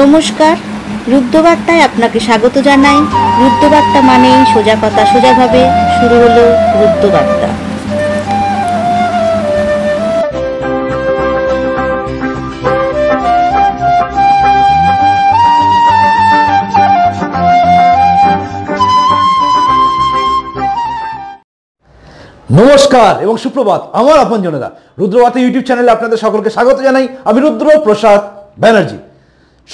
নমস্কার রুদ্রবার্তায় আপনাকে স্বাগত জানাই রুদ্রবার্তা মানে সোজা কথা সোজাভাবে শুরু হলো রুদ্রবার্তা নমস্কার এবং সুপ্রভাত আমার আপনজনেরা রুদ্রবার্তা ইউটিউব চ্যানেলে আপনাদের সকলকে স্বাগত জানাই আমি রুদ্র প্রসাদ ব্যানার্জি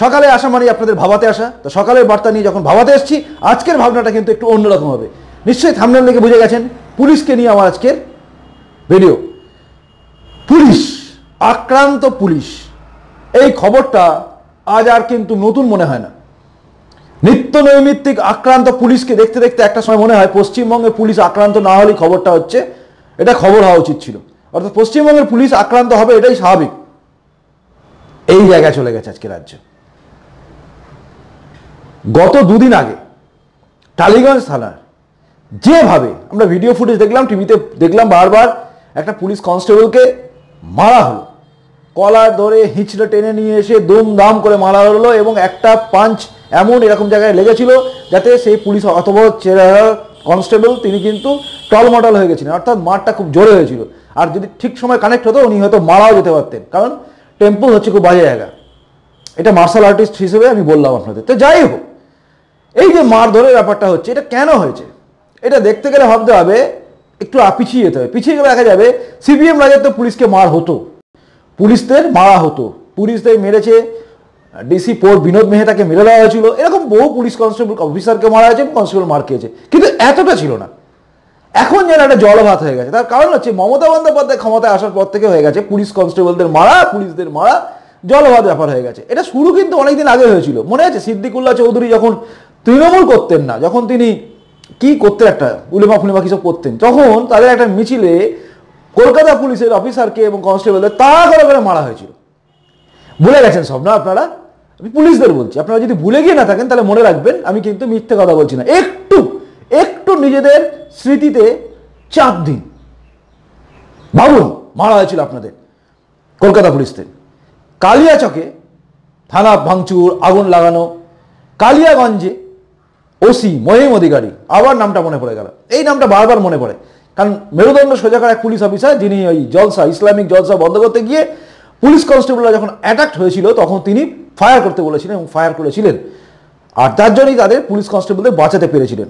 সকালে আসা মানে আপনাদের ভাবাতে আসা তো সকালের বার্তা নিয়ে যখন ভাবাতে এসেছি আজকের ভাবনাটা কিন্তু একটু অন্যরকম হবে নিশ্চয়ই থামনাল লেগে বুঝে গেছেন পুলিশকে নিয়ে আমার আজকের ভিডিও পুলিশ আক্রান্ত পুলিশ এই খবরটা আজ আর কিন্তু নতুন মনে হয় না নিত্য নৈমিত্তিক আক্রান্ত পুলিশকে দেখতে দেখতে একটা সময় মনে হয় পশ্চিমবঙ্গে পুলিশ আক্রান্ত না হলেই খবরটা হচ্ছে এটা খবর হওয়া উচিত ছিল অর্থাৎ পশ্চিমবঙ্গের পুলিশ আক্রান্ত হবে এটাই স্বাভাবিক এই জায়গায় চলে গেছে আজকে রাজ্য গত দুদিন আগে টালিগঞ্জ থানার যেভাবে আমরা ভিডিও ফুটেজ দেখলাম টিভিতে দেখলাম বারবার একটা পুলিশ কনস্টেবলকে মারা হলো কলার ধরে হিঁচড়ে টেনে নিয়ে এসে দুম দাম করে মারা হলো এবং একটা পাঞ্চ এমন এরকম জায়গায় লেগেছিল যাতে সেই পুলিশ অথবা চেহারা কনস্টেবল তিনি কিন্তু টলমটল হয়ে গেছিলেন অর্থাৎ মারটা খুব জোরে হয়েছিল আর যদি ঠিক সময় কানেক্ট হতো উনি হয়তো মারাও যেতে পারতেন কারণ টেম্পল হচ্ছে খুব বাজে জায়গা এটা মার্শাল আর্টিস্ট হিসেবে আমি বললাম আপনাদের তো যাই হোক এই যে মারধরের ব্যাপারটা হচ্ছে এটা কেন হয়েছে এটা দেখতে গেলে ভাবতে হবে একটু পিছিয়ে যেতে হবে পিছিয়ে গেলে দেখা যাবে সিপিএম রাজার তো পুলিশকে মার হতো পুলিশদের মারা হতো পুলিশদের মেরেছে ডিসি পোর বিনোদ মেহতাকে মেরে দেওয়া হয়েছিল এরকম বহু পুলিশ কনস্টেবল অফিসারকে মারা হয়েছে কনস্টেবল মার খেয়েছে কিন্তু এতটা ছিল না এখন যেন একটা জলভাত হয়ে গেছে তার কারণ হচ্ছে মমতা বন্দ্যোপাধ্যায় ক্ষমতায় আসার পর থেকে হয়ে গেছে পুলিশ কনস্টেবলদের মারা পুলিশদের মারা জলভাত ব্যাপার হয়ে গেছে এটা শুরু কিন্তু অনেকদিন আগে হয়েছিল মনে আছে সিদ্দিকুল্লাহ চৌধুরী যখন তৃণমূল করতেন না যখন তিনি কি করতেন একটা উলেমা ফুলেমা কিসব করতেন তখন তাদের একটা মিছিলে কলকাতা পুলিশের অফিসারকে এবং কনস্টেবলদের তাড়া করে করে মারা হয়েছিল ভুলে গেছেন সব না আপনারা আমি পুলিশদের বলছি আপনারা যদি ভুলে গিয়ে না থাকেন তাহলে মনে রাখবেন আমি কিন্তু মিথ্যে কথা বলছি না একটু একটু নিজেদের স্মৃতিতে চাপ দিন ভাবুন মারা হয়েছিল আপনাদের কলকাতা পুলিশদের কালিয়াচকে থানা ভাঙচুর আগুন লাগানো কালিয়াগঞ্জে ওসি মহিম অধিকারী আবার নামটা মনে পড়ে গেল এই নামটা বারবার মনে পড়ে কারণ মেরুদণ্ড সোজা করা এক পুলিশ অফিসার যিনি ওই জলসা ইসলামিক জলসা বন্ধ করতে গিয়ে পুলিশ কনস্টেবলরা যখন অ্যাটাক্ট হয়েছিল তখন তিনি ফায়ার করতে বলেছিলেন এবং ফায়ার করেছিলেন আর তার জন্যই তাদের পুলিশ কনস্টেবলদের বাঁচাতে পেরেছিলেন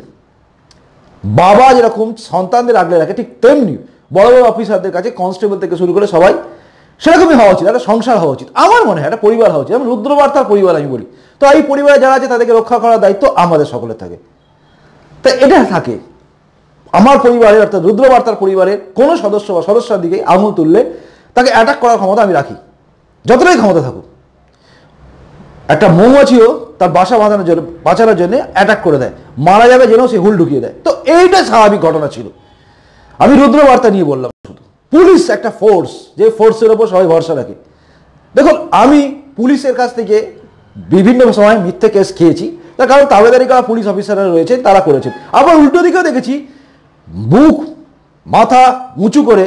বাবা যেরকম সন্তানদের আগলে রাখে ঠিক তেমনি বড় বড় অফিসারদের কাছে কনস্টেবল থেকে শুরু করে সবাই সেরকমই হওয়া উচিত একটা সংসার হওয়া উচিত আমার মনে হয় একটা পরিবার হওয়া উচিত যেমন রুদ্রবার্তার পরিবার আমি বলি তো এই পরিবারে যারা আছে তাদেরকে রক্ষা করার দায়িত্ব আমাদের সকলে থাকে তা এটা থাকে আমার পরিবারের অর্থাৎ রুদ্রবার্তার পরিবারের কোনো সদস্য বা সদস্যের দিকে আঙুল তুললে তাকে অ্যাটাক করার ক্ষমতা আমি রাখি যতটাই ক্ষমতা থাকুক একটা মৌমাছিও তার বাসা বাঁধানোর জন্য বাঁচানোর জন্য অ্যাটাক করে দেয় মারা যাবে যেন সে হুল ঢুকিয়ে দেয় তো এইটা স্বাভাবিক ঘটনা ছিল আমি রুদ্রবার্তা নিয়ে বললাম শুধু পুলিশ একটা ফোর্স যে ফোর্সের ওপর সবাই ভরসা রাখে দেখুন আমি পুলিশের কাছ থেকে বিভিন্ন সময় মিথ্যে কেস খেয়েছি তার কারণ তাবেদারি করা পুলিশ অফিসাররা রয়েছে তারা করেছেন আবার উল্টো দিকেও দেখেছি বুক মাথা উঁচু করে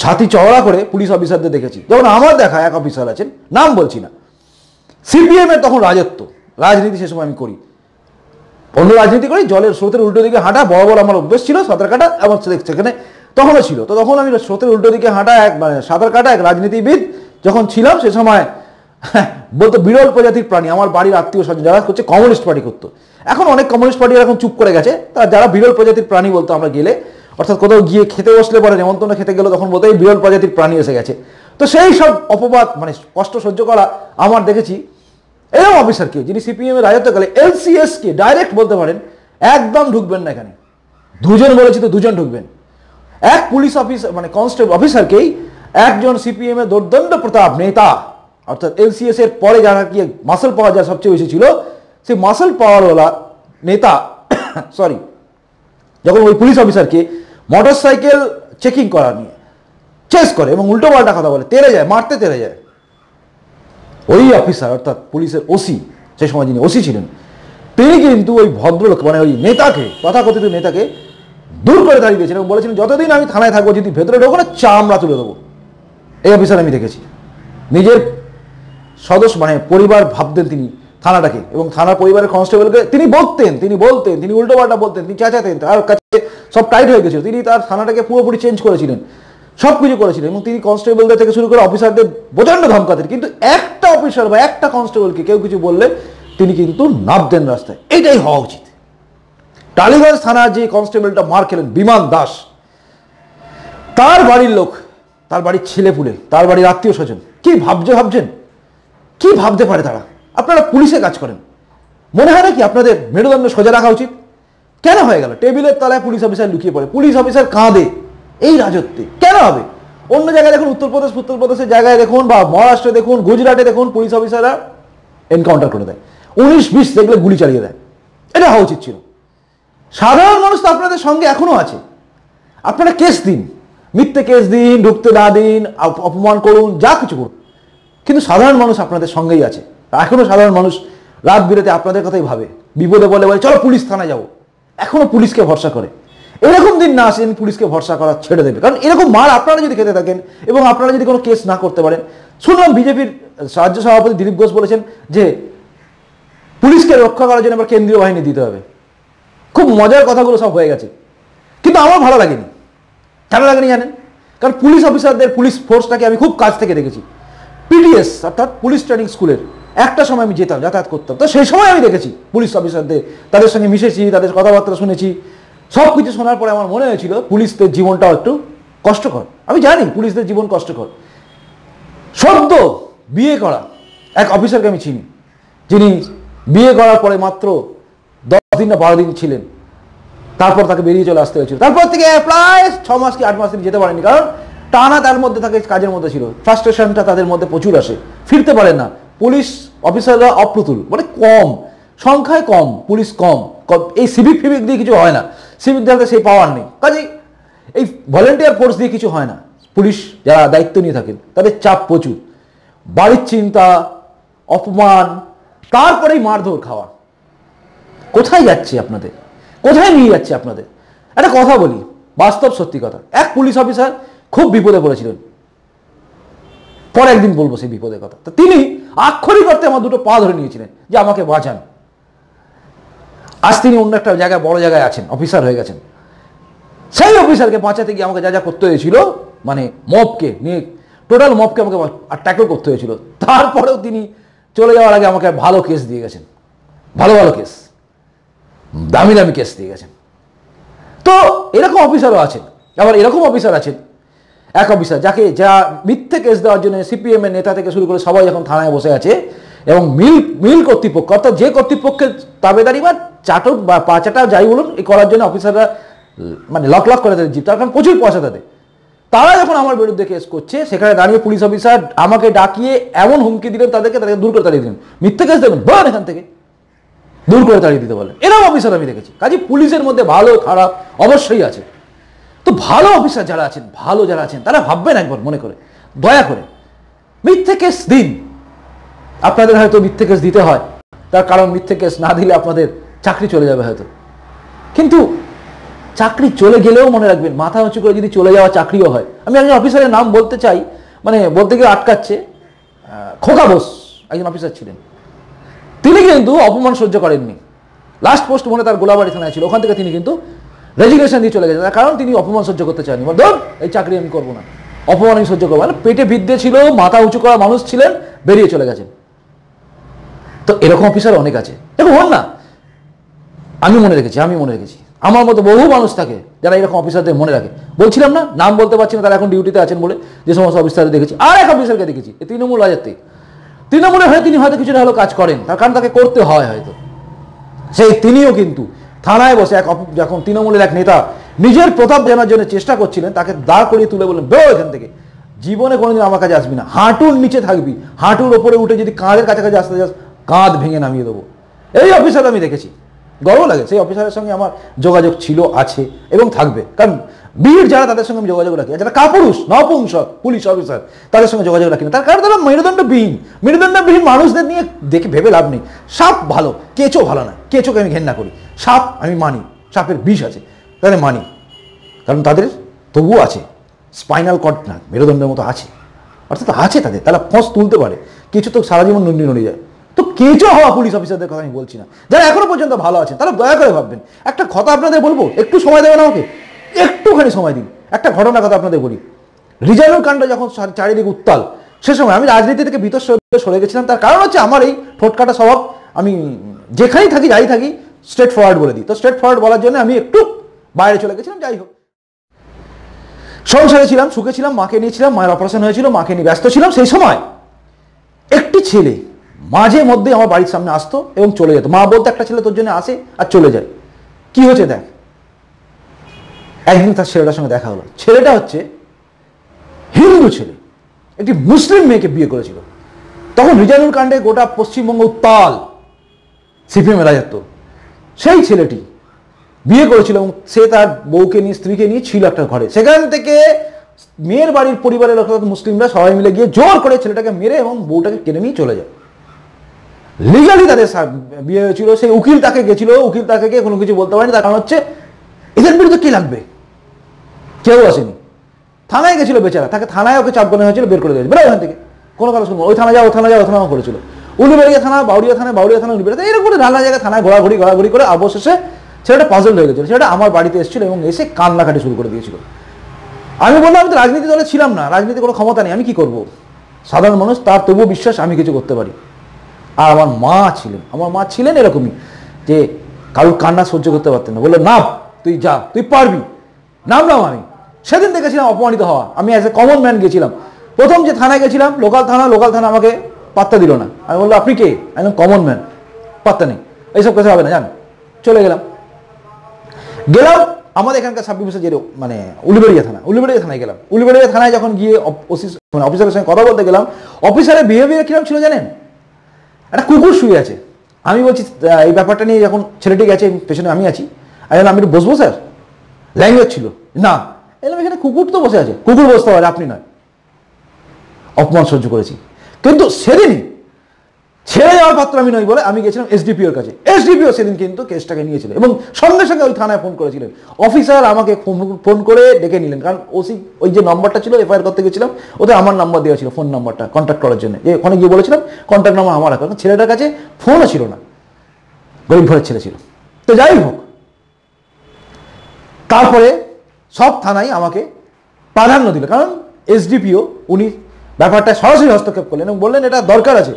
ছাতি চওড়া করে পুলিশ অফিসারদের দেখেছি যখন আমার দেখা এক অফিসার আছেন নাম বলছি না সিপিএমের তখন রাজত্ব রাজনীতি সে সময় আমি করি অন্য রাজনীতি করি জলের স্রোতের উল্টো দিকে হাঁটা বড় বড় আমার অভ্যেস ছিল সাঁতার কাটা এবং সেখানে তখনও ছিল তো তখন আমি স্রোতের উল্টো দিকে হাঁটা এক মানে সাঁতার কাটা এক রাজনীতিবিদ যখন ছিলাম সে সময় হ্যাঁ, বলতো বিরল প্রজাতির প্রাণী আমার বাড়ির আত্মীয় স্বজন যারা করছে কমিউনিস্ট পার্টি করতো এখন অনেক কমিউনিস্ট পার্টি এখন চুপ করে গেছে তারা যারা বিরল প্রজাতির প্রাণী বলতো আমরা গেলে অর্থাৎ কোথাও গিয়ে খেতে বসলে পরে নেমন্তন্ন খেতে গেলে তখন বলতো এই বিরল প্রজাতির প্রাণী এসে গেছে তো সেই সব অপবাদ মানে কষ্ট সহ্য করা আমার দেখেছি এরকম অফিসার কেউ যিনি সিপিএমের রাজত্বকালে এলসিএসকে ডাইরেক্ট বলতে পারেন একদম ঢুকবেন না এখানে দুজন বলেছি তো দুজন ঢুকবেন এক পুলিশ অফিসার মানে কনস্টেবল অফিসারকেই একজন সিপিএমের দুর্দণ্ড প্রতাপ নেতা অর্থাৎ এনসিএস এর পরে যারা কি মাসেল পাওয়ার যা সবচেয়ে বেশি ছিল সেই মাসেল পাওয়ারওয়ালা নেতা সরি যখন ওই পুলিশ অফিসারকে মোটর সাইকেল চেকিং করা নিয়ে চেস করে এবং উল্টো পাল্টা কথা বলে তেরে যায় মারতে তেরে যায় ওই অফিসার অর্থাৎ পুলিশের ওসি সে সময় যিনি ওসি ছিলেন তিনি কিন্তু ওই ভদ্রলোক মানে ওই নেতাকে তথাকথিত নেতাকে দূর করে দাঁড়িয়ে দিয়েছেন এবং বলেছিলেন যতদিন আমি থানায় থাকবো যদি ভেতরে ঢোকো না চামড়া তুলে দেবো এই অফিসার আমি দেখেছি নিজের সদস্য মানে পরিবার ভাবতেন তিনি থানাটাকে এবং থানা পরিবারের কনস্টেবলকে তিনি বলতেন তিনি বলতেন তিনি উল্টোপাল্টা বলতেন তিনি চেঁচাতেন তার কাছে সব টাইট হয়ে গেছিল তিনি তার থানাটাকে পুরোপুরি চেঞ্জ করেছিলেন সব কিছু করেছিলেন এবং তিনি কনস্টেবলদের থেকে শুরু করে অফিসারদের প্রচণ্ড ধমকাতেন কিন্তু একটা অফিসার বা একটা কনস্টেবলকে কেউ কিছু বললে তিনি কিন্তু নামতেন রাস্তায় এটাই হওয়া উচিত টালিগঞ্জ থানা যে কনস্টেবলটা মার খেলেন বিমান দাস তার বাড়ির লোক তার বাড়ির ছেলে পুলে তার বাড়ির আত্মীয় স্বজন কি ভাবছে ভাবছেন কি ভাবতে পারে তারা আপনারা পুলিশে কাজ করেন মনে হয় না কি আপনাদের মেরুদণ্ড সোজা রাখা উচিত কেন হয়ে গেল টেবিলের তলায় পুলিশ অফিসার লুকিয়ে পড়ে পুলিশ অফিসার কাঁদে এই রাজত্বে কেন হবে অন্য জায়গায় দেখুন উত্তরপ্রদেশ উত্তরপ্রদেশের জায়গায় দেখুন বা মহারাষ্ট্রে দেখুন গুজরাটে দেখুন পুলিশ অফিসাররা এনকাউন্টার করে দেয় উনিশ বিশ দেখলে গুলি চালিয়ে দেয় এটা হওয়া উচিত ছিল সাধারণ মানুষ তো আপনাদের সঙ্গে এখনও আছে আপনারা কেস দিন মিথ্যে কেস দিন ঢুকতে না দিন অপমান করুন যা কিছু করুন কিন্তু সাধারণ মানুষ আপনাদের সঙ্গেই আছে এখনও সাধারণ মানুষ রাত বিরেতে আপনাদের কথাই ভাবে বিপদে বলে বলে চলো পুলিশ থানায় যাবো এখনও পুলিশকে ভরসা করে এরকম দিন না আসেন পুলিশকে ভরসা করা ছেড়ে দেবে কারণ এরকম মার আপনারা যদি খেতে থাকেন এবং আপনারা যদি কোনো কেস না করতে পারেন শুনলাম বিজেপির রাজ্য সভাপতি দিলীপ ঘোষ বলেছেন যে পুলিশকে রক্ষা করার জন্য এবার কেন্দ্রীয় বাহিনী দিতে হবে খুব মজার কথাগুলো সব হয়ে গেছে কিন্তু আমার ভালো লাগেনি কেন লাগেনি জানেন কারণ পুলিশ অফিসারদের পুলিশ ফোর্সটাকে আমি খুব কাছ থেকে দেখেছি পিডিএস অর্থাৎ পুলিশ ট্রেনিং স্কুলের একটা সময় আমি যেতাম যাতায়াত করতাম তো সেই সময় আমি দেখেছি পুলিশ অফিসারদের তাদের সঙ্গে মিশেছি তাদের কথাবার্তা শুনেছি সব কিছু শোনার পরে আমার মনে হয়েছিল পুলিশদের জীবনটাও একটু কষ্টকর আমি জানি পুলিশদের জীবন কষ্টকর সদ্য বিয়ে করা এক অফিসারকে আমি চিনি যিনি বিয়ে করার পরে মাত্র দশ দিন না বারো দিন ছিলেন তারপর তাকে বেরিয়ে চলে আসতে হয়েছিল তারপর থেকে প্রায় ছ মাস কি আট মাস তিনি যেতে পারেনি কারণ টানা তার মধ্যে থাকে কাজের মধ্যে ছিল ফ্রাস্ট্রেশনটা তাদের মধ্যে প্রচুর আসে ফিরতে পারে না পুলিশ অফিসাররা অপ্রতুল মানে কম সংখ্যায় কম পুলিশ কম এই সিভিক ফিভিক দিয়ে কিছু হয় না সিভিক দিয়ে সেই পাওয়ার নেই কাজেই এই ভলেন্টিয়ার ফোর্স দিয়ে কিছু হয় না পুলিশ যারা দায়িত্ব নিয়ে থাকেন তাদের চাপ প্রচুর বাড়ির চিন্তা অপমান তারপরেই মারধর খাওয়া কোথায় যাচ্ছে আপনাদের কোথায় নিয়ে যাচ্ছে আপনাদের একটা কথা বলি বাস্তব সত্যি কথা এক পুলিশ অফিসার খুব বিপদে পড়েছিলেন পরে একদিন বলবো সেই বিপদের কথা তো তিনি আক্ষরিক অর্থে আমার দুটো পা ধরে নিয়েছিলেন যে আমাকে বাঁচান আজ তিনি অন্য একটা জায়গায় বড় জায়গায় আছেন অফিসার হয়ে গেছেন সেই অফিসারকে বাঁচাতে গিয়ে আমাকে যা যা করতে হয়েছিল মানে মপকে নিয়ে টোটাল মপকে আমাকে ট্যাকল করতে হয়েছিল তারপরেও তিনি চলে যাওয়ার আগে আমাকে ভালো কেস দিয়ে গেছেন ভালো ভালো কেস দামি দামি কেস দিয়ে গেছেন তো এরকম অফিসারও আছেন আবার এরকম অফিসার আছেন এক অফিসার যাকে যা মিথ্যে কেস দেওয়ার জন্য সিপিএম এর নেতা থেকে শুরু করে সবাই এখন থানায় বসে আছে এবং মিল মিল কর্তৃপক্ষ অর্থাৎ যে কর্তৃপক্ষের তাবেদারি বা চাটক বা পাচাটা যাই বলুন এই করার জন্য অফিসাররা মানে লক লক করে তাদের জীব তার কারণ প্রচুর পয়সা তাদের তারা যখন আমার বিরুদ্ধে কেস করছে সেখানে দাঁড়িয়ে পুলিশ অফিসার আমাকে ডাকিয়ে এমন হুমকি দিলেন তাদেরকে তাদেরকে দূর করে তাড়িয়ে দিলেন মিথ্যে কেস দেবেন বলেন এখান থেকে দূর করে তাড়িয়ে দিতে বলেন এরকম অফিসার আমি দেখেছি কাজে পুলিশের মধ্যে ভালো খারাপ অবশ্যই আছে তো ভালো অফিসার যারা আছেন ভালো যারা আছেন তারা ভাববেন একবার মনে করে দয়া করে মিথ্যে কেস দিন আপনাদের হয়তো মিথ্যে কেস দিতে হয় তার কারণ মিথ্যে কেস না দিলে আপনাদের চাকরি চলে যাবে হয়তো কিন্তু চাকরি চলে গেলেও মনে রাখবেন মাথা উঁচু করে যদি চলে যাওয়া চাকরিও হয় আমি একজন অফিসারের নাম বলতে চাই মানে বলতে গিয়ে আটকাচ্ছে খোকা বোস একজন অফিসার ছিলেন তিনি কিন্তু অপমান সহ্য করেননি লাস্ট পোস্ট মনে তার গোলাবাড়ি থানায় ছিল ওখান থেকে তিনি কিন্তু রেজিগনেশন দিয়ে চলে গেছেন কারণ তিনি অপমান সহ্য করতে চাননি মানে ধর এই চাকরি আমি করবো না অপমান আমি সহ্য করবো মানে পেটে বিদ্যে ছিল মাথা উঁচু করা মানুষ ছিলেন বেরিয়ে চলে গেছেন তো এরকম অফিসার অনেক আছে এবং হন না আমি মনে রেখেছি আমি মনে রেখেছি আমার মতো বহু মানুষ থাকে যারা এরকম অফিসারদের মনে রাখে বলছিলাম না নাম বলতে পারছি না তারা এখন ডিউটিতে আছেন বলে যে সমস্ত অফিসারদের দেখেছি আর এক অফিসারকে দেখেছি এই তৃণমূল রাজাতে তৃণমূলের হয়ে তিনি হয়তো কিছুটা হলো কাজ করেন তার কারণ তাকে করতে হয় হয়তো সেই তিনিও কিন্তু থানায় বসে এক যখন তৃণমূলের এক নেতা নিজের প্রতাপ জানার জন্য চেষ্টা করছিলেন তাকে দাঁড় করিয়ে তুলে বললেন বেরো এখান থেকে জীবনে কোনোদিন আমার কাছে আসবি না হাঁটুর নিচে থাকবি হাঁটুর ওপরে উঠে যদি কাঁধের কাছাকাছি আসতে যাস কাঁধ ভেঙে নামিয়ে দেবো এই অফিসার আমি দেখেছি গর্ব লাগে সেই অফিসারের সঙ্গে আমার যোগাযোগ ছিল আছে এবং থাকবে কারণ বীর যারা তাদের সঙ্গে আমি যোগাযোগ রাখি যারা কাপুরুষ নপুংসক পুলিশ অফিসার তাদের সঙ্গে যোগাযোগ রাখি না তার কারণ তারা মেরুদণ্ডবিহীন মেরুদণ্ডবিহীন মানুষদের নিয়ে দেখে ভেবে লাভ নেই সাপ ভালো কেঁচো ভালো না কেঁচোকে আমি ঘেন্না করি সাপ আমি মানি সাপের বিষ আছে তাদের মানি কারণ তাদের তবুও আছে স্পাইনাল কট না মেরুদণ্ডের মতো আছে অর্থাৎ আছে তাদের তারা ফস তুলতে পারে কিছু তো সারা জীবন নন্দি নড়ে যায় তো কেঁচো হওয়া পুলিশ অফিসারদের কথা আমি বলছি না যারা এখনো পর্যন্ত ভালো আছে তারা দয়া করে ভাববেন একটা কথা আপনাদের বলবো একটু সময় দেবেন আমাকে একটুখানি সময় দিন একটা ঘটনা কথা আপনাদের বলি রিজার্ভের কাণ্ড যখন চারিদিকে উত্তাল সে সময় আমি রাজনীতি থেকে ভিতর সরে গেছিলাম তার কারণ হচ্ছে আমার এই ঠোটকাটা স্বভাব আমি যেখানেই থাকি যাই থাকি স্ট্রেট ফরওয়ার্ড বলে দিই তো স্ট্রেট ফরওয়ার্ড বলার জন্য আমি একটু বাইরে চলে গেছিলাম যাই হোক সংসারে ছিলাম সুখে ছিলাম মাকে নিয়েছিলাম মায়ের অপারেশন হয়েছিল মাকে নিয়ে ব্যস্ত ছিলাম সেই সময় একটি ছেলে মাঝে মধ্যে আমার বাড়ির সামনে আসতো এবং চলে যেত মা বলতে একটা ছেলে তোর জন্য আসে আর চলে যায় কি হয়েছে দেখ একদিন তার ছেলেটার সঙ্গে দেখা হলো ছেলেটা হচ্ছে হিন্দু ছেলে একটি মুসলিম মেয়েকে বিয়ে করেছিল তখন রিজানুর কাণ্ডে গোটা পশ্চিমবঙ্গ উত্তাল সিপিএমের রাজত্ব সেই ছেলেটি বিয়ে করেছিল এবং সে তার বউকে নিয়ে স্ত্রীকে নিয়ে ছিল একটা ঘরে সেখান থেকে মেয়ের বাড়ির পরিবারের লোক মুসলিমরা সবাই মিলে গিয়ে জোর করে ছেলেটাকে মেরে এবং বউটাকে কেড়ে নিয়ে চলে যায় লিগালি তাদের বিয়ে হয়েছিল সেই উকিল তাকে গেছিল উকিল তাকে কোনো কিছু বলতে পারেনি তার কারণ হচ্ছে এদের বিরুদ্ধে কী লাগবে কেউ আসেনি থানায় গেছিল বেচারা তাকে থানায় ওকে চাপ চাপকানো হয়েছিল বের করে দিয়েছে বেরো ওখান থেকে কোনো কারো শুনবো ওই থানা যাও থানা যাও থানা করেছিল উলুবেড়িয়া থানা বাউরিয়া থানা বাউরিয়া থানা উলুবেড়িয়া এরকম করে নানা জায়গায় থানায় ঘোরাঘুরি ঘোরাঘুরি করে অবশেষে ছেলেটা পাজল হয়ে গেছিল সেটা আমার বাড়িতে এসেছিল এবং এসে কান্নাকাটি শুরু করে দিয়েছিল আমি বললাম আমি তো রাজনীতি দলে ছিলাম না রাজনীতি কোনো ক্ষমতা নেই আমি কি করব সাধারণ মানুষ তার তবুও বিশ্বাস আমি কিছু করতে পারি আর আমার মা ছিলেন আমার মা ছিলেন এরকমই যে কারুর কান্না সহ্য করতে পারতেন না বললো না তুই যা তুই পারবি নামলাম আমি সেদিন দেখেছিলাম অপমানিত হওয়া আমি অ্যাজ এ কমন ম্যান গেছিলাম প্রথম যে থানায় গেছিলাম লোকাল থানা লোকাল থানা আমাকে পাত্তা দিল না আমি বললো আপনি কে একদম কমন ম্যান পাত্তা নেই এইসব কাছে হবে না জান চলে গেলাম গেলাম আমাদের এখানকার সাব যে মানে উলিবেড়িয়া থানা উলিবেড়িয়া থানায় গেলাম উলিবেড়িয়া থানায় যখন গিয়ে মানে অফিসারের সঙ্গে কথা বলতে গেলাম অফিসারের বিহেভিয়ার কীরকম ছিল জানেন একটা কুকুর শুয়ে আছে আমি বলছি এই ব্যাপারটা নিয়ে যখন ছেলেটি গেছে পেছনে আমি আছি আমি একটু আমি বসবো স্যার ল্যাঙ্গুয়েজ ছিল না এলাম এখানে কুকুর তো বসে আছে কুকুর বসতে পারে আপনি নয় অপমান সহ্য করেছি কিন্তু সেদিনই ছেড়ে যাওয়ার পাত্র আমি নই বলে আমি গেছিলাম এসডিপিওর কাছে এসডিপিও সেদিন কিন্তু কেসটাকে নিয়েছিল এবং সঙ্গে সঙ্গে ওই থানায় ফোন করেছিলেন অফিসার আমাকে ফোন করে ডেকে নিলেন কারণ ওসি ওই যে নম্বরটা ছিল এফআইআর করতে গেছিলাম ওতে আমার নাম্বার দেওয়া ছিল ফোন নাম্বারটা কন্ট্যাক্ট করার জন্য যে ওখানে গিয়ে বলেছিলাম কন্ট্যাক্ট নাম্বার আমার এখন ছেলেটার কাছে ফোনও ছিল না গরিব ঘরের ছেলে ছিল তো যাই হোক তারপরে সব থানায় আমাকে প্রাধান্য দিল কারণ এসডিপিও উনি ব্যাপারটা সরাসরি হস্তক্ষেপ করলেন এবং বললেন এটা দরকার আছে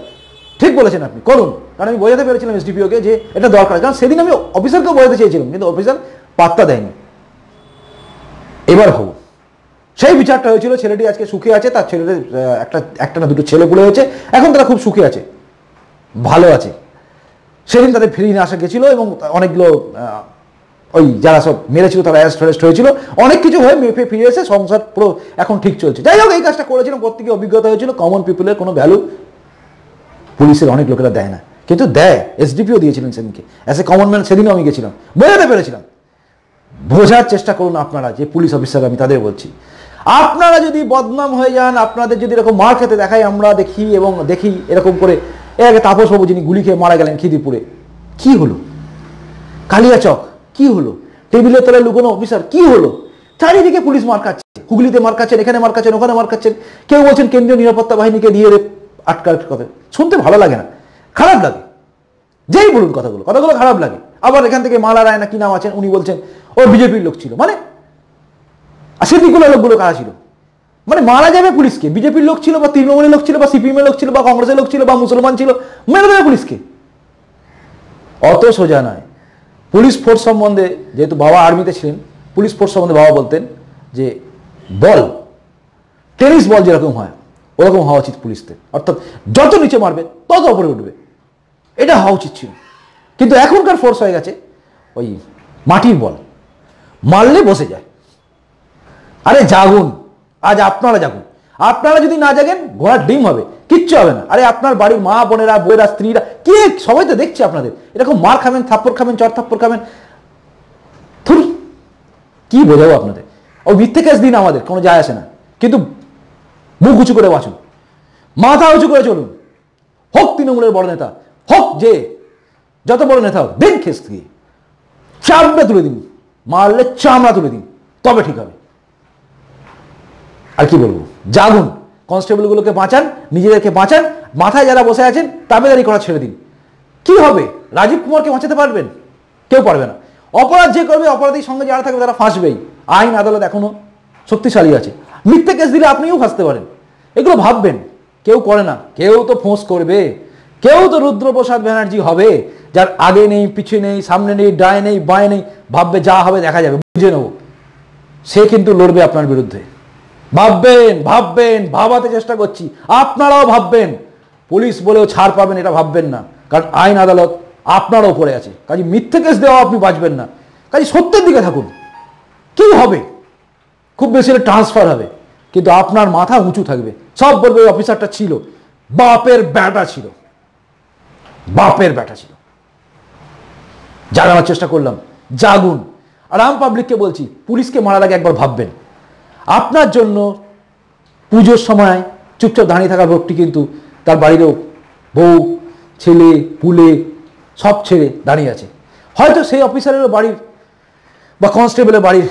ঠিক বলেছেন আপনি করুন কারণ আমি বোঝাতে পেরেছিলাম এসডিপিওকে যে এটা দরকার কারণ সেদিন আমি অফিসারকেও বোঝাতে চেয়েছিলাম কিন্তু অফিসার পাত্তা দেয়নি এবার ভাবো সেই বিচারটা হয়েছিল ছেলেটি আজকে সুখে আছে তার ছেলেদের একটা একটা না দুটো ছেলে পুলে হয়েছে এখন তারা খুব সুখে আছে ভালো আছে সেদিন তাদের ফিরিয়ে আসা গেছিলো এবং অনেকগুলো ওই যারা সব মেরেছিল তারা অ্যারেস্ট ফ্যারেস্ট হয়েছিল অনেক কিছু হয়ে মেপে ফিরে এসে সংসার পুরো এখন ঠিক চলছে যাই হোক এই কাজটা করেছিলাম প্রত্যেকে অভিজ্ঞতা হয়েছিল কমন পিপুলের কোনো ভ্যালু পুলিশের অনেক লোকেরা দেয় না কিন্তু দেয় এসডিপিও দিয়েছিলেন সেদিনকে অ্যাজ এ কমন ম্যান সেদিনও আমি গেছিলাম বোঝাতে পেরেছিলাম বোঝার চেষ্টা করুন আপনারা যে পুলিশ অফিসার আমি তাদের বলছি আপনারা যদি বদনাম হয়ে যান আপনাদের যদি এরকম মার খেতে দেখাই আমরা দেখি এবং দেখি এরকম করে এর আগে তাপস বাবু যিনি গুলি খেয়ে মারা গেলেন খিদিপুরে কি হলো কালিয়াচক কি হলো টেবিলের তলায় লুকোনো অফিসার কি হলো চারিদিকে পুলিশ মার খাচ্ছে হুগলিতে মার খাচ্ছেন এখানে মার খাচ্ছেন ওখানে মার খাচ্ছেন কেউ বলছেন কেন্দ্রীয় নিরাপত্তা বাহিনীকে দিয়ে আটকা কথা শুনতে ভালো লাগে না খারাপ লাগে যেই বলুন কথাগুলো কথাগুলো খারাপ লাগে আবার এখান থেকে মালা রায় না কি নাম আছেন উনি বলছেন ও বিজেপির লোক ছিল মানে সেদিকগুলো লোকগুলো কারা ছিল মানে মারা যাবে পুলিশকে বিজেপির লোক ছিল বা তৃণমূলের লোক ছিল বা সিপিএমের লোক ছিল বা কংগ্রেসের লোক ছিল বা মুসলমান ছিল মেরে দেবে পুলিশকে অত সোজা নয় পুলিশ ফোর্স সম্বন্ধে যেহেতু বাবা আর্মিতে ছিলেন পুলিশ ফোর্স সম্বন্ধে বাবা বলতেন যে বল টেনিস বল যেরকম হয় ওরকম হওয়া উচিত পুলিশদের অর্থাৎ যত নিচে মারবে তত ওপরে উঠবে এটা হওয়া উচিত ছিল কিন্তু এখনকার ফোর্স হয়ে গেছে ওই মাটির বল মারলে বসে যায় আরে জাগুন আজ আপনারা জাগুন আপনারা যদি না জাগেন ঘোড়ার ডিম হবে কিচ্ছু হবে না আরে আপনার বাড়ির মা বোনেরা বইরা স্ত্রীরা কে সবাই তো দেখছে আপনাদের এরকম মার খাবেন থাপ্পড় খাবেন চর থাপ্পড় খাবেন থুর কি বোঝাবো আপনাদের ও মিথ্যে দিন আমাদের কোনো যায় আসে না কিন্তু মুখ উঁচু করে বাঁচুন মাথা উঁচু করে চলুন হোক তৃণমূলের বড় নেতা হোক যে যত বড় নেতা হোক দিন খেস দিয়ে চামড়া তুলে দিন মারলে চামড়া তুলে দিন তবে ঠিক হবে আর কি বলবো জাগুন কনস্টেবলগুলোকে বাঁচান নিজেদেরকে বাঁচান মাথায় যারা বসে আছেন তাবেদারি করা ছেড়ে দিন কি হবে রাজীব কুমারকে বাঁচাতে পারবেন কেউ পারবে না অপরাধ যে করবে অপরাধীর সঙ্গে যারা থাকবে তারা ফাঁসবেই আইন আদালত এখনও শক্তিশালী আছে মিথ্যে কেস দিলে আপনিও ফাঁসতে পারেন এগুলো ভাববেন কেউ করে না কেউ তো ফোঁস করবে কেউ তো রুদ্রপ্রসাদ ব্যানার্জি হবে যার আগে নেই পিছিয়ে নেই সামনে নেই ডায় নেই বাঁয়ে নেই ভাববে যা হবে দেখা যাবে বুঝে নেব সে কিন্তু লড়বে আপনার বিরুদ্ধে ভাববেন ভাববেন ভাবাতে চেষ্টা করছি আপনারাও ভাববেন পুলিশ বলেও ছাড় পাবেন এটা ভাববেন না কারণ আইন আদালত আপনার ওপরে আছে কাজে মিথ্যে কেস দেওয়া আপনি বাঁচবেন না কাজে সত্যের দিকে থাকুন কি হবে খুব বেশি হলে ট্রান্সফার হবে কিন্তু আপনার মাথা উঁচু থাকবে সব বলবে ওই অফিসারটা ছিল বাপের ব্যাটা ছিল বাপের ব্যাটা ছিল জানানোর চেষ্টা করলাম জাগুন আর আম পাবলিককে বলছি পুলিশকে মারা লাগে একবার ভাববেন আপনার জন্য পুজোর সময় চুপচাপ দাঁড়িয়ে থাকা ভোগটি কিন্তু তার বাড়িরও বউ ছেলে পুলে সব ছেড়ে দাঁড়িয়ে আছে হয়তো সেই অফিসারেরও বাড়ির বা কনস্টেবলের বাড়ির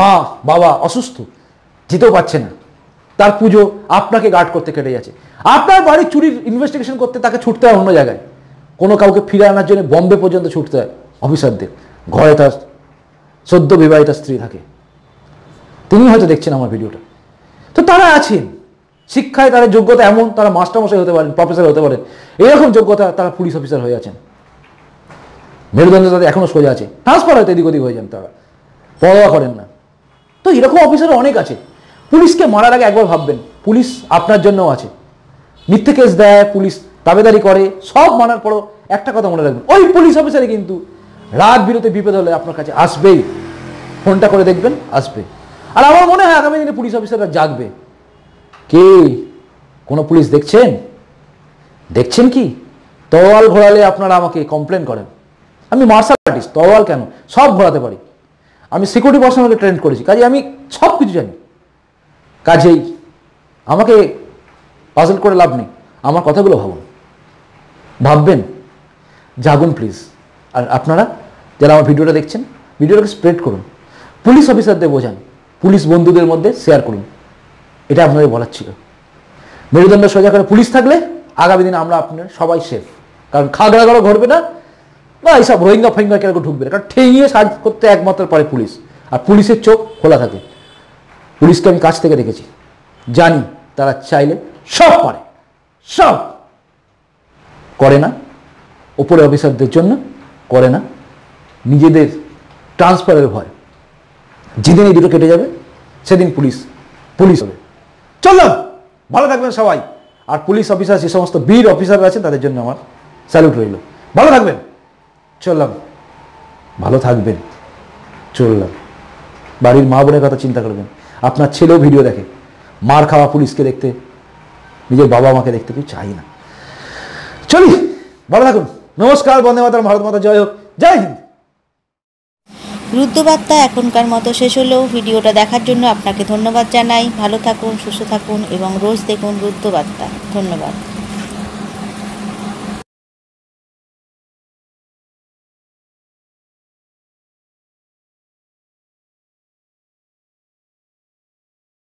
মা বাবা অসুস্থ যেতেও পারছে না তার পুজো আপনাকে গার্ড করতে কেটে যাচ্ছে আপনার বাড়ির চুরির ইনভেস্টিগেশন করতে তাকে ছুটতে হয় অন্য জায়গায় কোনো কাউকে ফিরে আনার জন্য বম্বে পর্যন্ত ছুটতে হয় অফিসারদের ঘরে তার সদ্য বিবাহিতার স্ত্রী থাকে তিনি হয়তো দেখছেন আমার ভিডিওটা তো তারা আছেন শিক্ষায় তাদের যোগ্যতা এমন তারা মাস্টারমশাই হতে পারেন প্রফেসর হতে পারেন এরকম যোগ্যতা তারা পুলিশ অফিসার হয়ে আছেন মেরুদণ্ড তাদের এখনও সোজা আছে ট্রান্সফার হয়তো এদিক ওদিক হয়ে যান তারা পরোয়া করেন না তো এরকম অফিসার অনেক আছে পুলিশকে মারার আগে একবার ভাববেন পুলিশ আপনার জন্যও আছে মিথ্যে কেস দেয় পুলিশ দাবেদারি করে সব মানার পরও একটা কথা মনে রাখবেন ওই পুলিশ অফিসারে কিন্তু রাত বিরতি বিপদ হলে আপনার কাছে আসবেই ফোনটা করে দেখবেন আসবে আর আমার মনে হয় আগামী দিনে পুলিশ অফিসাররা জাগবে কে কোনো পুলিশ দেখছেন দেখছেন কি তওয়াল ঘোরালে আপনারা আমাকে কমপ্লেন করেন আমি মার্শাল আর্টিস্ট তওয়াল কেন সব ঘোরাতে পারি আমি সিকিউরিটি পার্সোনালে ট্রেন করেছি কাজে আমি সব কিছু জানি কাজেই আমাকে পাজল করে লাভ নেই আমার কথাগুলো ভাবুন ভাববেন জাগুন প্লিজ আর আপনারা যারা আমার ভিডিওটা দেখছেন ভিডিওটাকে স্প্রেড করুন পুলিশ অফিসারদের বোঝান পুলিশ বন্ধুদের মধ্যে শেয়ার করুন এটা আপনাদের বলার ছিল মেরুদণ্ড সোজা করে পুলিশ থাকলে আগামী দিনে আমরা আপনার সবাই সেফ কারণ খাগড়া গড়ো ঘটবে না বা এইসব রোহিঙ্গা ফোহিঙ্গা কেন ঢুকবে না কারণ ঠেঙিয়ে সাজ করতে একমাত্র পারে পুলিশ আর পুলিশের চোখ খোলা থাকে পুলিশকে আমি কাছ থেকে রেখেছি জানি তারা চাইলে সব পারে সব করে না ওপরে অফিসারদের জন্য করে না নিজেদের ট্রান্সফারের ভয় যেদিন এই দুটো কেটে যাবে সেদিন পুলিশ পুলিশ হবে চললাম ভালো থাকবেন সবাই আর পুলিশ অফিসার যে সমস্ত বীর অফিসার আছেন তাদের জন্য আমার স্যালুট রইল ভালো থাকবেন চললাম ভালো থাকবেন চললাম বাড়ির মা বোনের কথা চিন্তা করবেন আপনার ছেলেও ভিডিও দেখে মার খাওয়া পুলিশকে দেখতে নিজের বাবা মাকে দেখতে কেউ চাই না চলি ভালো থাকুন নমস্কার বন্দে মাতার ভারত মাতা জয় হোক জয় হিন্দ রুদ্রবার্তা এখনকার মতো শেষ হলেও ভিডিওটা দেখার জন্য আপনাকে ধন্যবাদ জানাই ভালো থাকুন সুস্থ থাকুন এবং রোজ দেখুন রুদ্রবার্তা ধন্যবাদ